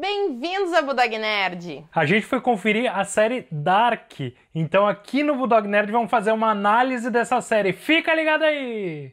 Bem-vindos a Budog Nerd! A gente foi conferir a série Dark, então aqui no Budog Nerd vamos fazer uma análise dessa série. Fica ligado aí!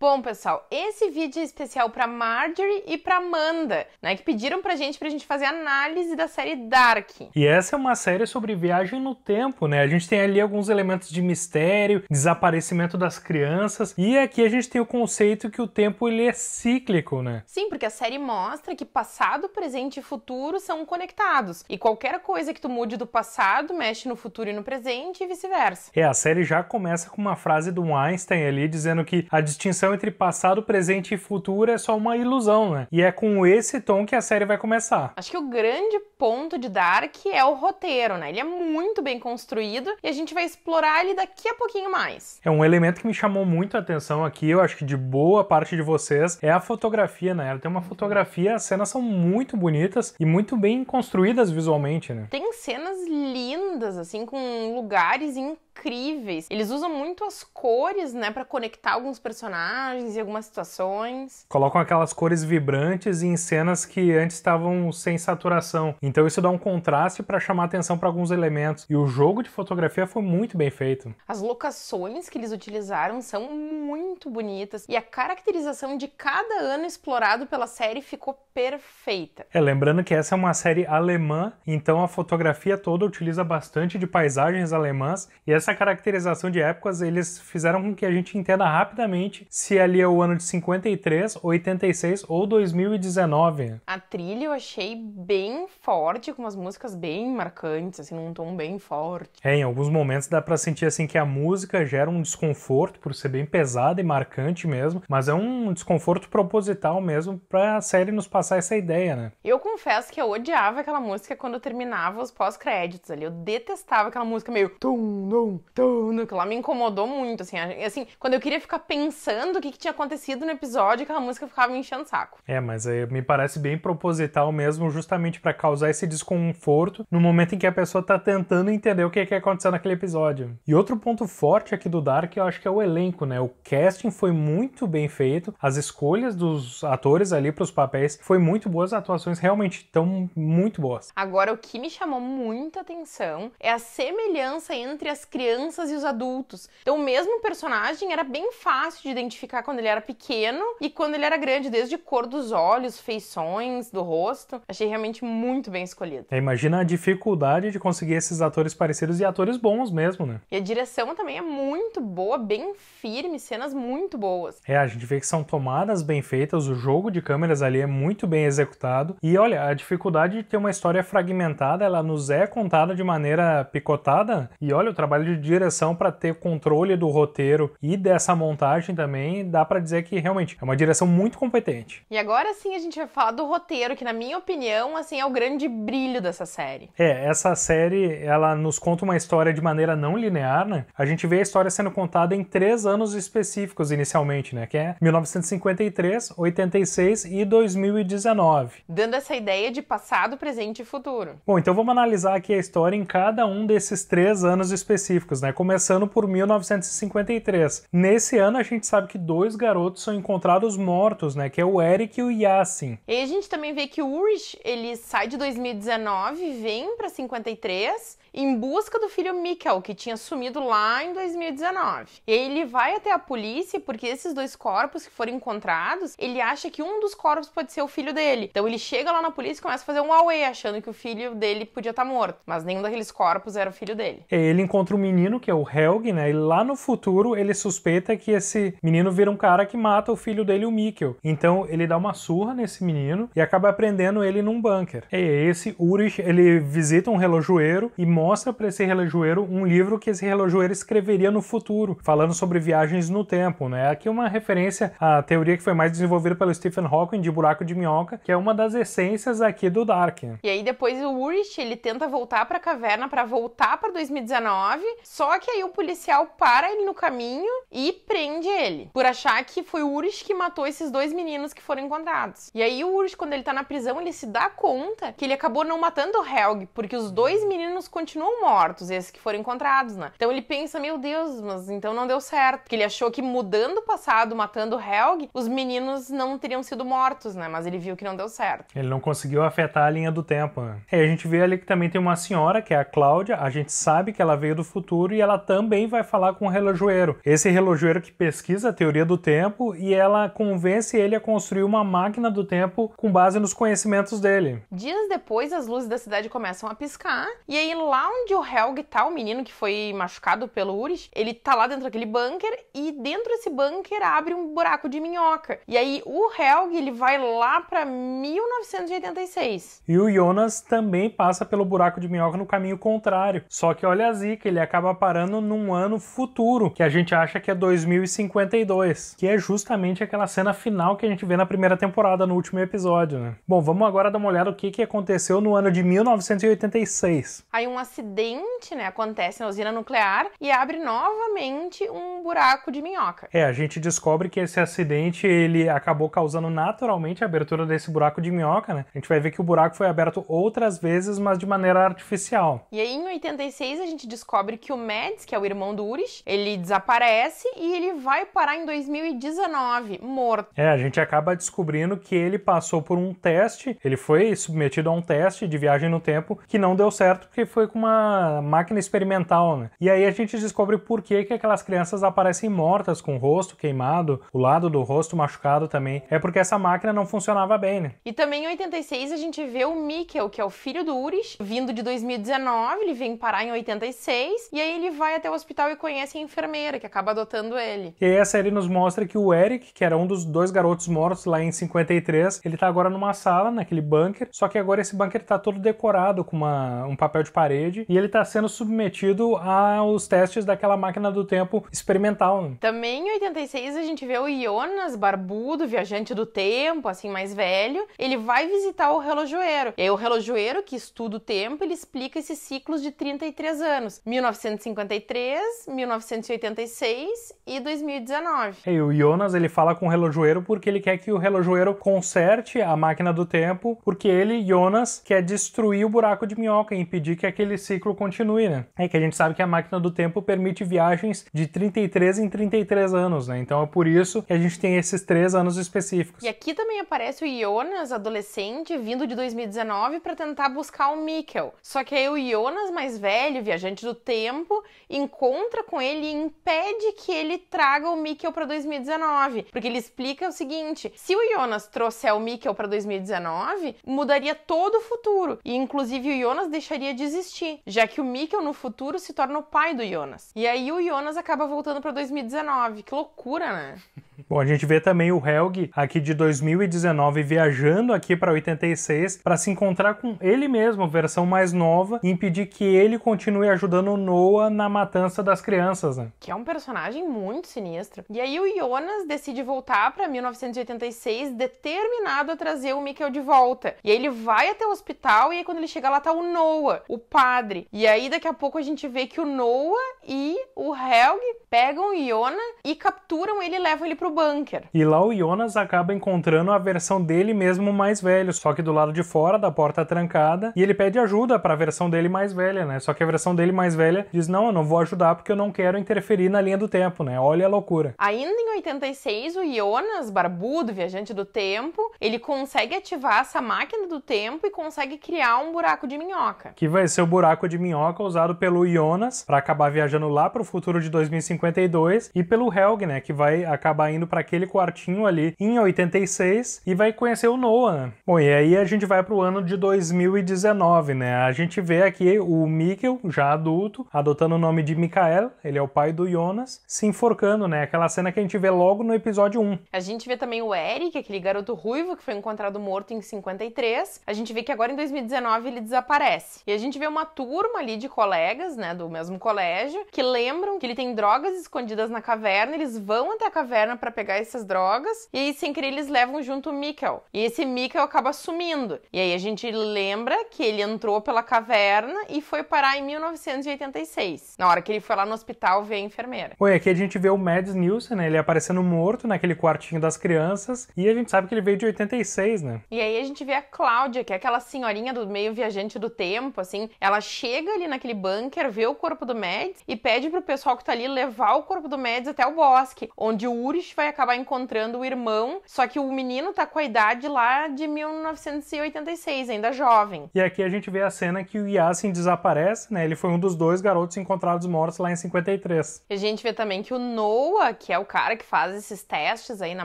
Bom, pessoal, esse vídeo é especial para Marjorie e para Amanda, né, que pediram pra gente pra gente fazer análise da série Dark. E essa é uma série sobre viagem no tempo, né? A gente tem ali alguns elementos de mistério, desaparecimento das crianças, e aqui a gente tem o conceito que o tempo ele é cíclico, né? Sim, porque a série mostra que passado, presente e futuro são conectados, e qualquer coisa que tu mude do passado mexe no futuro e no presente e vice-versa. É, a série já começa com uma frase do Einstein ali dizendo que a distinção conexão entre passado, presente e futuro é só uma ilusão, né? E é com esse tom que a série vai começar. Acho que o grande ponto de Dark é o roteiro, né? Ele é muito bem construído e a gente vai explorar ele daqui a pouquinho mais. É um elemento que me chamou muito a atenção aqui, eu acho que de boa parte de vocês, é a fotografia, né? Ela tem uma uhum. fotografia, as cenas são muito bonitas e muito bem construídas visualmente, né? Tem cenas lindas, assim, com lugares incríveis incríveis. Eles usam muito as cores, né, para conectar alguns personagens e algumas situações. Colocam aquelas cores vibrantes em cenas que antes estavam sem saturação. Então isso dá um contraste para chamar atenção para alguns elementos. E o jogo de fotografia foi muito bem feito. As locações que eles utilizaram são muito bonitas e a caracterização de cada ano explorado pela série ficou perfeita. É, lembrando que essa é uma série alemã, então a fotografia toda utiliza bastante de paisagens alemãs e essa essa caracterização de épocas, eles fizeram com que a gente entenda rapidamente se ali é o ano de 53, 86 ou 2019. A trilha eu achei bem forte, com umas músicas bem marcantes, assim, num tom bem forte. É, em alguns momentos dá para sentir assim que a música gera um desconforto por ser bem pesada e marcante mesmo, mas é um desconforto proposital mesmo para a série nos passar essa ideia, né? Eu confesso que eu odiava aquela música quando terminava os pós-créditos ali. Eu detestava aquela música meio tum, tum, tum, que lá me incomodou muito, assim, assim, quando eu queria ficar pensando o que, que tinha acontecido no episódio, aquela música ficava me enchendo o saco. É, mas aí me parece bem proposital mesmo, justamente para causar esse desconforto no momento em que a pessoa tá tentando entender o que, é que aconteceu naquele episódio. E outro ponto forte aqui do Dark, eu acho que é o elenco, né? O casting foi muito bem feito, as escolhas dos atores ali para os papéis foi muito boas, as atuações realmente tão muito boas. Agora, o que me chamou muita atenção é a semelhança entre as crianças crianças e os adultos. Então, o mesmo personagem era bem fácil de identificar quando ele era pequeno e quando ele era grande, desde cor dos olhos, feições, do rosto. Achei realmente muito bem escolhido. É, imagina a dificuldade de conseguir esses atores parecidos e atores bons mesmo, né? E a direção também é muito boa, bem firme, cenas muito boas. É, a gente vê que são tomadas bem feitas, o jogo de câmeras ali é muito bem executado. E olha, a dificuldade de ter uma história fragmentada, ela nos é contada de maneira picotada. E olha, o trabalho de direção para ter controle do roteiro e dessa montagem também, dá para dizer que realmente é uma direção muito competente. E agora sim a gente vai falar do roteiro, que na minha opinião, assim, é o grande brilho dessa série. É, essa série, ela nos conta uma história de maneira não linear, né? A gente vê a história sendo contada em três anos específicos inicialmente, né? Que é 1953, 86 e 2019. Dando essa ideia de passado, presente e futuro. Bom, então vamos analisar aqui a história em cada um desses três anos específicos né? Começando por 1953. Nesse ano a gente sabe que dois garotos são encontrados mortos, né? Que é o Eric e o Yassin. E a gente também vê que o Urish, ele sai de 2019, vem para 53 em busca do filho Mikkel, que tinha sumido lá em 2019. ele vai até a polícia porque esses dois corpos que foram encontrados, ele acha que um dos corpos pode ser o filho dele. Então ele chega lá na polícia e começa a fazer um away, achando que o filho dele podia estar tá morto. Mas nenhum daqueles corpos era o filho dele. ele encontra um menino, que é o Helg, né? E lá no futuro ele suspeita que esse menino vira um cara que mata o filho dele, o Mikkel. Então ele dá uma surra nesse menino e acaba prendendo ele num bunker. É esse, Urich, ele visita um relojoeiro e mostra para esse relojoeiro um livro que esse relojoeiro escreveria no futuro, falando sobre viagens no tempo, né? Aqui uma referência à teoria que foi mais desenvolvida pelo Stephen Hawking de buraco de minhoca, que é uma das essências aqui do Dark. E aí depois o Urich, ele tenta voltar para a caverna para voltar para 2019, só que aí o policial para ele no caminho e prende ele, por achar que foi o Urich que matou esses dois meninos que foram encontrados. E aí o Urich, quando ele tá na prisão, ele se dá conta que ele acabou não matando o Helg, porque os dois meninos continuam continuam mortos, esses que foram encontrados, né? Então ele pensa, meu Deus, mas então não deu certo. que ele achou que mudando o passado, matando Helg, os meninos não teriam sido mortos, né? Mas ele viu que não deu certo. Ele não conseguiu afetar a linha do tempo, né? a gente vê ali que também tem uma senhora, que é a Cláudia, a gente sabe que ela veio do futuro e ela também vai falar com o relojoeiro. Esse relojoeiro que pesquisa a teoria do tempo e ela convence ele a construir uma máquina do tempo com base nos conhecimentos dele. Dias depois, as luzes da cidade começam a piscar e aí lá lá onde o Helg tá, o menino que foi machucado pelo Uris, ele tá lá dentro daquele bunker e dentro desse bunker abre um buraco de minhoca. E aí o Helg, ele vai lá para 1986. E o Jonas também passa pelo buraco de minhoca no caminho contrário. Só que olha a zica, ele acaba parando num ano futuro, que a gente acha que é 2052, que é justamente aquela cena final que a gente vê na primeira temporada, no último episódio, né? Bom, vamos agora dar uma olhada o que, que aconteceu no ano de 1986. Aí um acidente né, acontece na usina nuclear e abre novamente um buraco de minhoca. É, a gente descobre que esse acidente ele acabou causando naturalmente a abertura desse buraco de minhoca, né? A gente vai ver que o buraco foi aberto outras vezes, mas de maneira artificial. E aí em 86 a gente descobre que o Mads, que é o irmão do Uris, ele desaparece e ele vai parar em 2019 morto. É, a gente acaba descobrindo que ele passou por um teste, ele foi submetido a um teste de viagem no tempo que não deu certo porque foi com com uma máquina experimental, né? E aí a gente descobre por que, que aquelas crianças aparecem mortas, com o rosto queimado, o lado do rosto machucado também. É porque essa máquina não funcionava bem, né? E também em 86 a gente vê o Mikkel, que é o filho do Uris, vindo de 2019, ele vem parar em 86, e aí ele vai até o hospital e conhece a enfermeira, que acaba adotando ele. E aí a série nos mostra que o Eric, que era um dos dois garotos mortos lá em 53, ele tá agora numa sala, naquele bunker, só que agora esse bunker tá todo decorado com uma, um papel de parede e ele está sendo submetido aos testes daquela máquina do tempo experimental. Né? Também em 86 a gente vê o Jonas barbudo, viajante do tempo, assim mais velho, ele vai visitar o relojoeiro. E aí, o relojoeiro que estuda o tempo, ele explica esses ciclos de 33 anos, 1953, 1986 e 2019. E o Jonas ele fala com o relojoeiro porque ele quer que o relojoeiro conserte a máquina do tempo, porque ele, Jonas, quer destruir o buraco de minhoca e impedir que aquele ciclo continue, né? É que a gente sabe que a máquina do tempo permite viagens de 33 em 33 anos, né? Então é por isso que a gente tem esses três anos específicos. E aqui também aparece o Jonas, adolescente, vindo de 2019 para tentar buscar o Mikkel. Só que aí o Jonas, mais velho, viajante do tempo, encontra com ele e impede que ele traga o Mikkel para 2019. Porque ele explica o seguinte: se o Jonas trouxer o Mikkel para 2019, mudaria todo o futuro. E inclusive o Jonas deixaria de existir já que o Mikkel no futuro se torna o pai do Jonas. E aí o Jonas acaba voltando para 2019. Que loucura, né? Bom, a gente vê também o Helg aqui de 2019 viajando aqui para 86 para se encontrar com ele mesmo, versão mais nova, e impedir que ele continue ajudando Noah na matança das crianças, né? Que é um personagem muito sinistro. E aí o Jonas decide voltar para 1986 determinado a trazer o Mikkel de volta. E aí ele vai até o hospital e aí quando ele chega lá tá o Noah, o padre. E aí daqui a pouco a gente vê que o Noah e o Helg pegam o Iona e capturam ele e levam ele pro pro bunker. E lá o Jonas acaba encontrando a versão dele mesmo mais velho, só que do lado de fora da porta trancada, e ele pede ajuda para a versão dele mais velha, né? Só que a versão dele mais velha diz: "Não, eu não vou ajudar porque eu não quero interferir na linha do tempo", né? Olha a loucura. Ainda em 86, o Jonas, barbudo, viajante do tempo, ele consegue ativar essa máquina do tempo e consegue criar um buraco de minhoca. Que vai ser o buraco de minhoca usado pelo Jonas para acabar viajando lá pro futuro de 2052 e pelo Helg, né, que vai acabar indo indo para aquele quartinho ali em 86 e vai conhecer o Noah. Bom, e aí a gente vai para o ano de 2019, né? A gente vê aqui o Mikkel, já adulto, adotando o nome de Mikael, ele é o pai do Jonas, se enforcando, né? Aquela cena que a gente vê logo no episódio 1. A gente vê também o Eric, aquele garoto ruivo que foi encontrado morto em 53. A gente vê que agora em 2019 ele desaparece. E a gente vê uma turma ali de colegas, né, do mesmo colégio, que lembram que ele tem drogas escondidas na caverna, eles vão até a caverna para para pegar essas drogas e aí, sem querer eles levam junto o Mikkel. E esse Mikkel acaba sumindo. E aí a gente lembra que ele entrou pela caverna e foi parar em 1986. Na hora que ele foi lá no hospital ver a enfermeira. Oi, aqui a gente vê o Mads Nielsen, né? Ele aparecendo morto naquele quartinho das crianças e a gente sabe que ele veio de 86, né? E aí a gente vê a Cláudia, que é aquela senhorinha do meio viajante do tempo, assim, ela chega ali naquele bunker, vê o corpo do Mads e pede pro pessoal que tá ali levar o corpo do Mads até o bosque, onde o Urish vai acabar encontrando o irmão, só que o menino tá com a idade lá de 1986, ainda jovem. E aqui a gente vê a cena que o Yasin desaparece, né? Ele foi um dos dois garotos encontrados mortos lá em 53. E a gente vê também que o Noah, que é o cara que faz esses testes aí na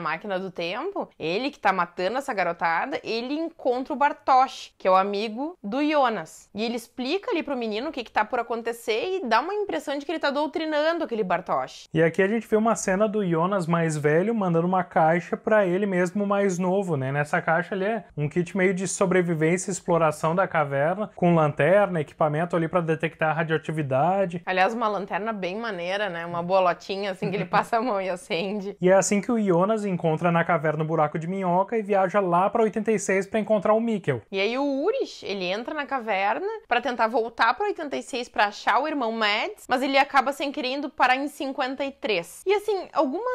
máquina do tempo, ele que tá matando essa garotada, ele encontra o Bartosz, que é o amigo do Jonas. E ele explica ali pro menino o que, que tá por acontecer e dá uma impressão de que ele tá doutrinando aquele Bartosz. E aqui a gente vê uma cena do Jonas mais mais velho mandando uma caixa para ele mesmo mais novo, né? Nessa caixa ali é um kit meio de sobrevivência e exploração da caverna, com lanterna, equipamento ali para detectar radioatividade. Aliás, uma lanterna bem maneira, né? Uma bolotinha assim que ele passa a mão e acende. E é assim que o Jonas encontra na caverna o buraco de minhoca e viaja lá para 86 para encontrar o Mikkel. E aí o Uris ele entra na caverna para tentar voltar para 86 para achar o irmão Mads, mas ele acaba sem querer indo parar em 53. E assim, algumas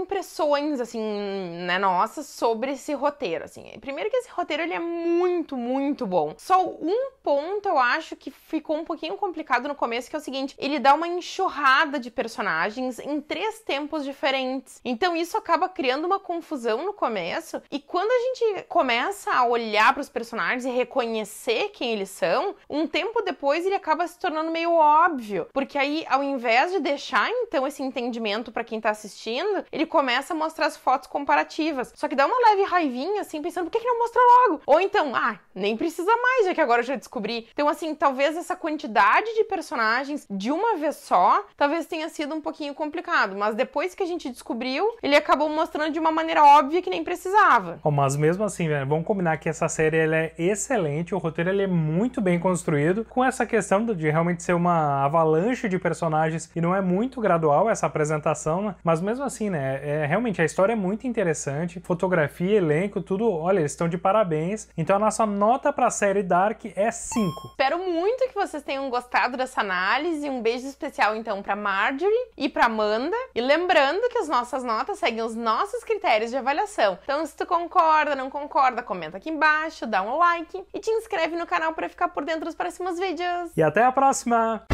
impressões, assim, né, nossas sobre esse roteiro, assim. Primeiro que esse roteiro, ele é muito, muito bom. Só um ponto eu acho que ficou um pouquinho complicado no começo, que é o seguinte, ele dá uma enxurrada de personagens em três tempos diferentes. Então isso acaba criando uma confusão no começo, e quando a gente começa a olhar para os personagens e reconhecer quem eles são, um tempo depois ele acaba se tornando meio óbvio, porque aí ao invés de deixar então esse entendimento para quem tá assistindo, ele começa a mostrar as fotos comparativas. Só que dá uma leve raivinha, assim, pensando, por que, que não mostra logo? Ou então, ah, nem precisa mais, já que agora eu já descobri. Então, assim, talvez essa quantidade de personagens de uma vez só, talvez tenha sido um pouquinho complicado. Mas depois que a gente descobriu, ele acabou mostrando de uma maneira óbvia que nem precisava. Oh, mas mesmo assim, vamos combinar que essa série ela é excelente, o roteiro ele é muito bem construído, com essa questão de realmente ser uma avalanche de personagens e não é muito gradual essa apresentação, né? mas mesmo assim, né, é, é, realmente a história é muito interessante, fotografia, elenco, tudo, olha, eles estão de parabéns. Então a nossa nota para a série Dark é 5. Espero muito que vocês tenham gostado dessa análise. Um beijo especial então para Marjorie e para Amanda. E lembrando que as nossas notas seguem os nossos critérios de avaliação. Então se tu concorda, não concorda, comenta aqui embaixo, dá um like e te inscreve no canal para ficar por dentro dos próximos vídeos. E até a próxima.